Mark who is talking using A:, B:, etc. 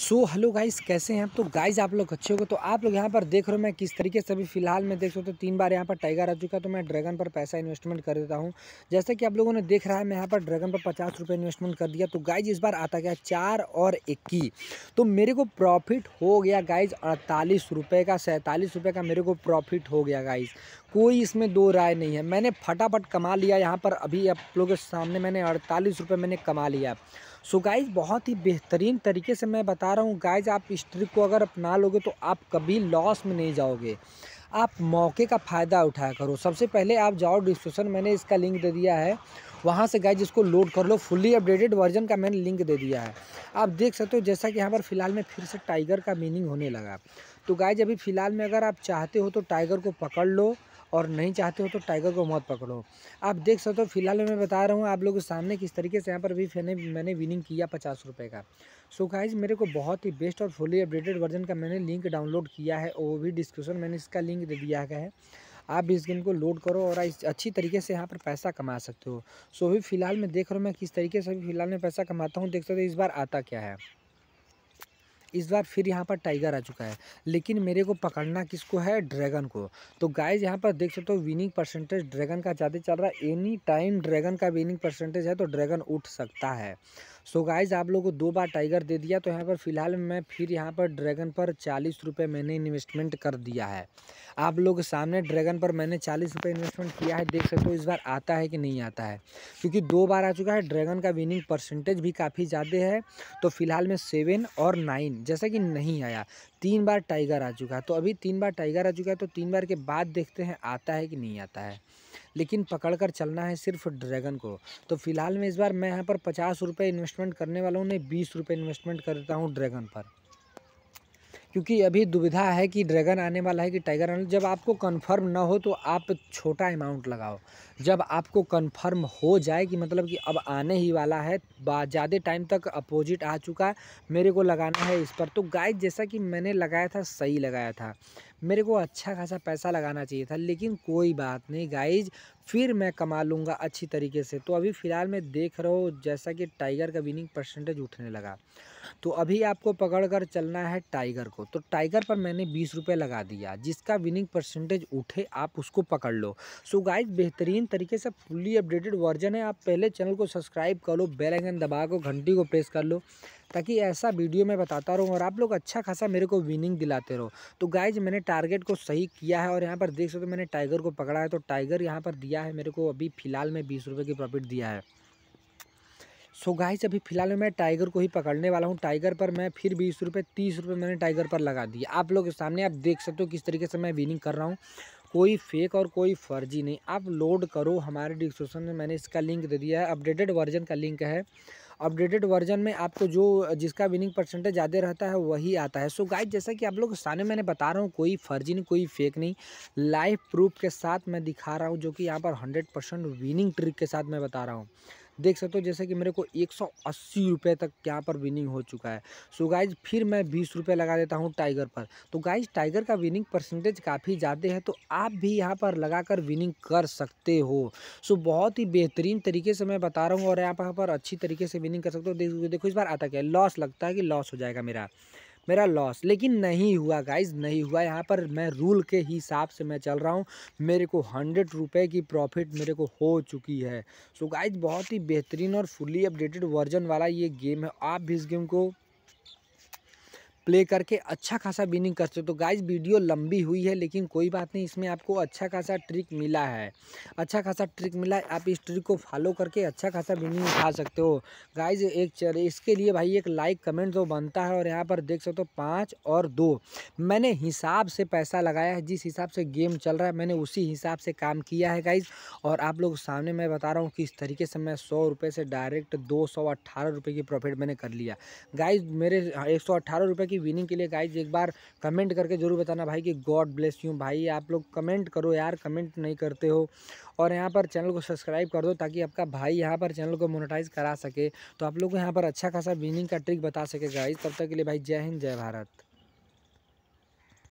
A: so hello guys कैसे हैं तो गाइस आप लोग अच्छे होगे तो आप लोग यहाँ पर देख रहे हो मैं किस तरीके से अभी फिलहाल मैं देख सकता हूँ तो तीन बार यहाँ पर टाइगर आ चुका है तो मैं ड्रैगन पर पैसा इन्वेस्टमेंट कर देता हूँ जैसे कि आप लोगों ने देख रहा है मैं यहाँ पर ड्रैगन पर पचास रुपये इन्वेस्टमेंट कर दिया तो गाइज इस बार आता गया चार और इक्की तो मेरे को प्रॉफिट हो गया गाइज अड़तालीस रुपये का सैंतालीस रुपये का मेरे को प्रॉफिट हो गया गाइज कोई इसमें दो राय नहीं है मैंने फटाफट कमा लिया यहाँ पर अभी आप लोगों के सामने मैंने अड़तालीस रुपये मैंने कमा लिया सो गाइज बहुत ही बेहतरीन तरीके से मैं बता रहा हूँ गाइज आप इस ट्रिक को अगर अपना लोगे तो आप कभी लॉस में नहीं जाओगे आप मौके का फ़ायदा उठाया करो सबसे पहले आप जाओ डिस्क्रिप्शन मैंने इसका लिंक दे दिया है वहाँ से गाइज इसको लोड कर लो फुल्ली अपडेटेड वर्जन का मैंने लिंक दे दिया है आप देख सकते हो जैसा कि यहाँ पर फिलहाल में फिर से टाइगर का मीनिंग होने लगा तो गाइज अभी फ़िलहाल में अगर आप चाहते हो तो टाइगर को पकड़ लो और नहीं चाहते हो तो टाइगर को मौत पकड़ो आप देख सकते हो फिलहाल मैं बता रहा हूँ आप लोगों के सामने किस तरीके से यहाँ पर भी फैने मैंने विनिंग किया पचास रुपये का सो so गाइज मेरे को बहुत ही बेस्ट और फुली अपडेटेड वर्जन का मैंने लिंक डाउनलोड किया है और वो भी डिस्क्रिप्शन मैंने इसका लिंक दे दिया गया है आप भी इस गेम को लोड करो और अच्छी तरीके से यहाँ पर पैसा कमा सकते हो सो so, अभी फ़िलहाल मैं देख रहा हूँ मैं किस तरीके से फिलहाल मैं पैसा कमाता हूँ देख सकते हो इस बार आता क्या है इस बार फिर यहाँ पर टाइगर आ चुका है लेकिन मेरे को पकड़ना किसको है ड्रैगन को तो गाइज यहाँ पर देख सकते हो विनिंग परसेंटेज ड्रैगन का ज़्यादा चल रहा है एनी टाइम ड्रैगन का विनिंग परसेंटेज है तो ड्रैगन उठ सकता है सो गाइज आप लोगों को दो बार टाइगर दे दिया तो यहाँ पर फिलहाल मैं फिर यहाँ पर ड्रैगन पर चालीस रुपये मैंने इन्वेस्टमेंट कर दिया है आप लोग सामने ड्रैगन पर मैंने चालीस रुपये इन्वेस्टमेंट किया है देख सकते हो इस बार आता है कि नहीं आता है क्योंकि दो बार आ चुका है ड्रैगन का विनिंग परसेंटेज भी काफ़ी ज़्यादा है तो फिलहाल में सेवन और नाइन जैसा कि नहीं आया तीन बार टाइगर आ चुका है तो अभी तीन बार टाइगर आ चुका है तो तीन बार के बाद देखते हैं आता है कि नहीं आता है लेकिन पकड़ कर चलना है सिर्फ ड्रैगन को तो फिलहाल में इस बार मैं यहाँ पर पचास रुपये इन्वेस्टमेंट करने वाला हूँ नहीं बीस रुपये इन्वेस्टमेंट करता हूँ ड्रैगन पर क्योंकि अभी दुविधा है कि ड्रैगन आने वाला है कि टाइगर आने जब आपको कंफर्म ना हो तो आप छोटा अमाउंट लगाओ जब आपको कंफर्म हो जाए कि मतलब कि अब आने ही वाला है ज़्यादा टाइम तक अपोजिट आ चुका है मेरे को लगाना है इस पर तो गाय जैसा कि मैंने लगाया था सही लगाया था मेरे को अच्छा खासा पैसा लगाना चाहिए था लेकिन कोई बात नहीं गाइज फिर मैं कमा लूँगा अच्छी तरीके से तो अभी फ़िलहाल मैं देख रहा हूँ जैसा कि टाइगर का विनिंग परसेंटेज उठने लगा तो अभी आपको पकड़ कर चलना है टाइगर को तो टाइगर पर मैंने बीस रुपये लगा दिया जिसका विनिंग परसेंटेज उठे आप उसको पकड़ लो सो गाइज बेहतरीन तरीके से फुल्ली अपडेटेड वर्जन है आप पहले चैनल को सब्सक्राइब कर लो बेलाइकन दबा को घंटी को प्रेस कर लो ताकि ऐसा वीडियो मैं बताता रहूँ और आप लोग अच्छा खासा मेरे को विनिंग दिलाते रहो तो गाइज मैंने टारगेट को सही किया है और यहाँ पर देख सकते हो मैंने टाइगर को पकड़ा है तो टाइगर यहाँ पर दिया है मेरे को अभी फ़िलहाल में बीस रुपये की प्रॉफिट दिया है सो so गाइस अभी फ़िलहाल मैं टाइगर को ही पकड़ने वाला हूँ टाइगर पर मैं फिर बीस रुपये तीस रुपये मैंने टाइगर पर लगा दिया आप लोग के सामने आप देख सकते हो किस तरीके से मैं विनिंग कर रहा हूँ कोई फेक और कोई फर्जी नहीं आप लोड करो हमारे डिस्क्रिप्शन में मैंने इसका लिंक दे दिया है अपडेटेड वर्जन का लिंक है अपडेटेड वर्जन में आपको जो जिसका विनिंग परसेंटेज ज़्यादा रहता है वही आता है सो गाइस जैसा कि आप लोग सामने मैंने बता रहा हूँ कोई फर्जी नहीं कोई फेक नहीं लाइव प्रूफ के साथ मैं दिखा रहा हूँ जो कि यहाँ पर हंड्रेड परसेंट विनिंग ट्रिक के साथ मैं बता रहा हूँ देख सकते हो जैसे कि मेरे को एक सौ अस्सी रुपये तक यहाँ पर विनिंग हो चुका है सो गाइज फिर मैं बीस रुपये लगा देता हूँ टाइगर पर तो गाइज टाइगर का विनिंग परसेंटेज काफ़ी ज़्यादा है तो आप भी यहाँ पर लगा कर विनिंग कर सकते हो सो बहुत ही बेहतरीन तरीके से मैं बता रहा हूँ और यहाँ पर अच्छी तरीके से विनिंग कर सकते हो देखो इस बार आता क्या लॉस लगता है कि लॉस हो जाएगा मेरा मेरा लॉस लेकिन नहीं हुआ गाइज नहीं हुआ यहाँ पर मैं रूल के हिसाब से मैं चल रहा हूँ मेरे को हंड्रेड रुपये की प्रॉफिट मेरे को हो चुकी है सो so गाइज बहुत ही बेहतरीन और फुली अपडेटेड वर्जन वाला ये गेम है आप भी इस गेम को प्ले करके अच्छा खासा विनिंग कर सकते हो तो गाइज वीडियो लंबी हुई है लेकिन कोई बात नहीं इसमें आपको अच्छा खासा ट्रिक मिला है अच्छा खासा ट्रिक मिला है आप इस ट्रिक को फॉलो करके अच्छा खासा विनिंग उठा सकते हो गाइज एक चर इसके लिए भाई एक लाइक कमेंट जो बनता है और यहाँ पर देख सकते हो पाँच और दो मैंने हिसाब से पैसा लगाया है जिस हिसाब से गेम चल रहा है मैंने उसी हिसाब से काम किया है गाइज और आप लोग सामने मैं बता रहा हूँ किस तरीके से मैं सौ रुपये से डायरेक्ट दो सौ अट्ठारह रुपये की प्रॉफिट मैंने कर लिया गाइज मेरे एक सौ अट्ठारह रुपये की विनिंग के लिए गाइज एक बार कमेंट करके ज़रूर बताना भाई कि गॉड ब्लेस यू भाई आप लोग कमेंट करो यार कमेंट नहीं करते हो और यहाँ पर चैनल को सब्सक्राइब कर दो ताकि आपका भाई यहाँ पर चैनल को मोनोटाइज करा सके तो आप लोग को यहाँ पर अच्छा खासा विनिंग का ट्रिक बता सके गाइज तब तक के लिए भाई जय हिंद जय भारत